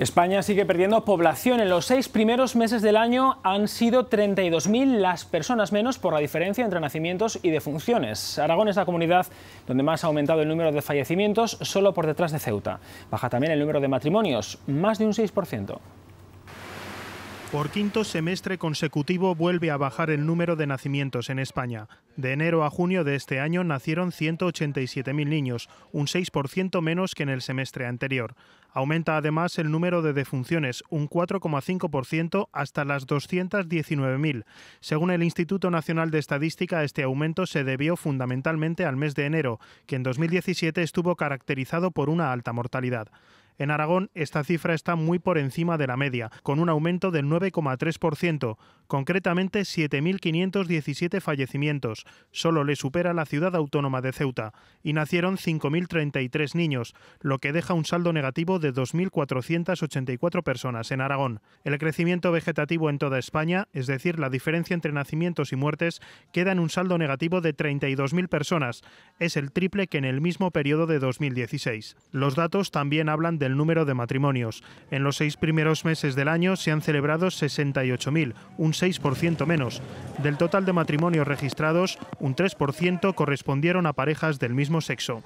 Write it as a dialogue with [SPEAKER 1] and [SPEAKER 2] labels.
[SPEAKER 1] España sigue perdiendo población. En los seis primeros meses del año han sido 32.000 las personas menos por la diferencia entre nacimientos y defunciones. Aragón es la comunidad donde más ha aumentado el número de fallecimientos, solo por detrás de Ceuta. Baja también el número de matrimonios, más de un 6%.
[SPEAKER 2] Por quinto semestre consecutivo vuelve a bajar el número de nacimientos en España. De enero a junio de este año nacieron 187.000 niños, un 6% menos que en el semestre anterior. Aumenta además el número de defunciones, un 4,5% hasta las 219.000. Según el Instituto Nacional de Estadística, este aumento se debió fundamentalmente al mes de enero, que en 2017 estuvo caracterizado por una alta mortalidad. En Aragón, esta cifra está muy por encima de la media, con un aumento del 9,3% concretamente 7.517 fallecimientos, solo le supera la ciudad autónoma de Ceuta, y nacieron 5.033 niños, lo que deja un saldo negativo de 2.484 personas en Aragón. El crecimiento vegetativo en toda España, es decir, la diferencia entre nacimientos y muertes, queda en un saldo negativo de 32.000 personas, es el triple que en el mismo periodo de 2016. Los datos también hablan del número de matrimonios. En los seis primeros meses del año se han celebrado 68.000, un 6% menos. Del total de matrimonios registrados, un 3% correspondieron a parejas del mismo sexo.